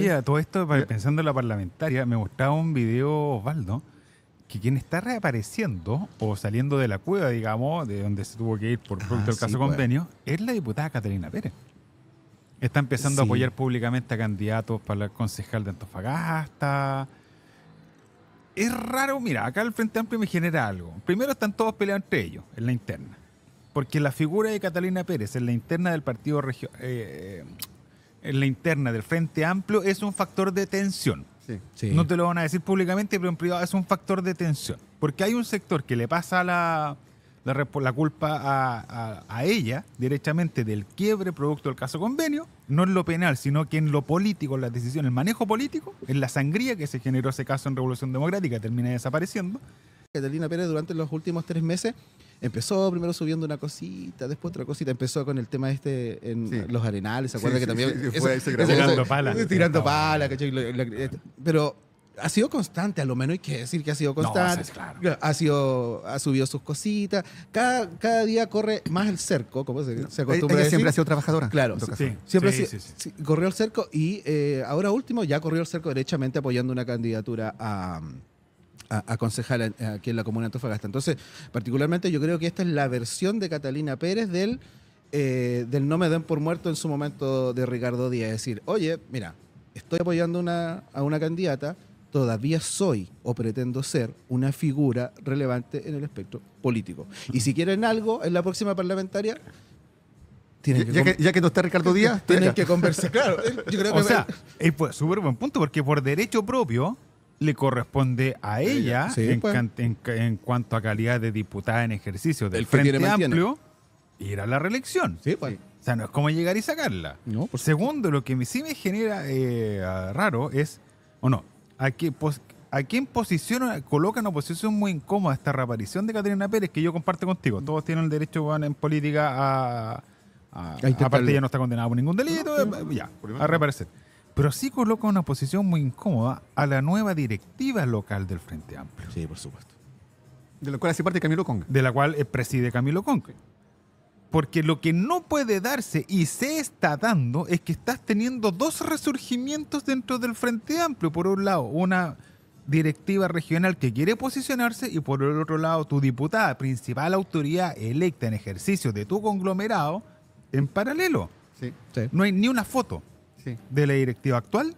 Oye, todo esto, pensando en la parlamentaria, me mostraba un video, Osvaldo, que quien está reapareciendo o saliendo de la cueva, digamos, de donde se tuvo que ir por ah, producto del caso pues. convenio, es la diputada Catalina Pérez. Está empezando a apoyar públicamente a candidatos para el concejal de Antofagasta. Es raro, mira, acá el Frente Amplio me genera algo. Primero están todos peleando entre ellos, en la interna. Porque la figura de Catalina Pérez en la interna del Partido regional... Eh, en la interna del Frente Amplio es un factor de tensión. No te lo van a decir públicamente, pero en privado es un factor de tensión. Porque hay un sector que le pasa la, la, culpa a, ella directamente del quiebre producto del caso convenio, no en lo penal, sino que en lo político, en las decisiones, el manejo político, en la sangría que se generó ese caso en Revolución Democrática, termina desapareciendo. Catalina Pérez durante los últimos tres meses empezó primero subiendo una cosita, después otra cosita. Empezó con el tema este en los arenales, ¿se acuerda que también? tirando Tirando este, pero ha sido constante, a lo menos hay que decir que ha sido constante. Ha sido, ha subido sus cositas. Cada, cada día corre más el cerco, como se, dice? acostumbra. siempre ha sido trabajadora. Claro, siempre corrió el cerco y eh, ahora último ya corrió el cerco derechamente apoyando una candidatura a aconsejar aquí en la comuna de Antofagasta. Entonces, particularmente yo creo que esta es la versión de Catalina Pérez del, eh, del no me den por muerto en su momento de Ricardo Díaz. Es decir, oye, mira, estoy apoyando una, a una candidata, todavía soy o pretendo ser una figura relevante en el espectro político. Y si quieren algo en la próxima parlamentaria... Tienen que ya, que, ya, que, no está Ricardo Díaz, tienen que conversar. Claro, yo creo que. O sea, es pues súper buen punto, porque por derecho propio, le corresponde a ella pues. en, cuanto a calidad de diputada en ejercicio del Frente Amplio ir a la reelección. Pues. O sea, no es como llegar y sacarla. Segundo, lo que sí me genera eh, raro es, o no, a, a quién coloca una posición muy incómoda esta reaparición de Catarina Pérez que yo comparto contigo. Todos tienen el derecho van, en política a... aparte, ella no está condenada por ningún delito, eh, ya, a reaparecer pero sí coloca una posición muy incómoda a la nueva directiva local del Frente Amplio. Sí, por supuesto. De la cual hace parte Camilo Conque. De la cual eh, preside Camilo Conque Porque lo que no puede darse y se está dando es que estás teniendo dos resurgimientos dentro del Frente Amplio. Por un lado, una directiva regional que quiere posicionarse y por el otro lado, tu diputada, principal autoridad electa en ejercicio de tu conglomerado, en paralelo. No hay ni una foto de la directiva actual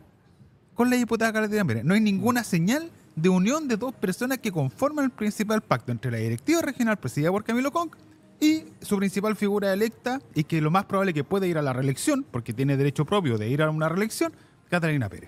con la diputada Carolina Pérez. No hay ninguna señal de unión de dos personas que conforman el principal pacto entre la directiva regional presidida por Camilo Conk y su principal figura electa y que lo más probable que puede ir a la reelección, porque tiene derecho propio de ir a una reelección, Catalina Pérez.